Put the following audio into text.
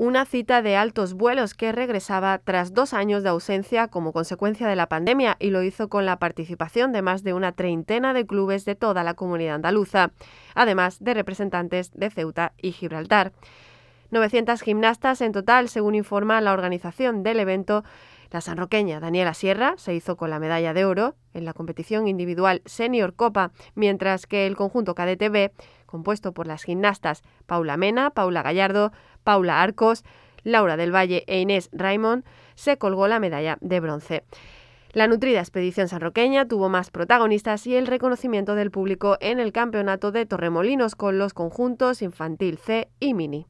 una cita de altos vuelos que regresaba tras dos años de ausencia como consecuencia de la pandemia y lo hizo con la participación de más de una treintena de clubes de toda la comunidad andaluza, además de representantes de Ceuta y Gibraltar. 900 gimnastas en total, según informa la organización del evento. La sanroqueña Daniela Sierra se hizo con la medalla de oro en la competición individual Senior Copa, mientras que el conjunto cadete B, compuesto por las gimnastas Paula Mena, Paula Gallardo, Paula Arcos, Laura del Valle e Inés Raymond, se colgó la medalla de bronce. La nutrida expedición sanroqueña tuvo más protagonistas y el reconocimiento del público en el campeonato de Torremolinos con los conjuntos Infantil C y Mini.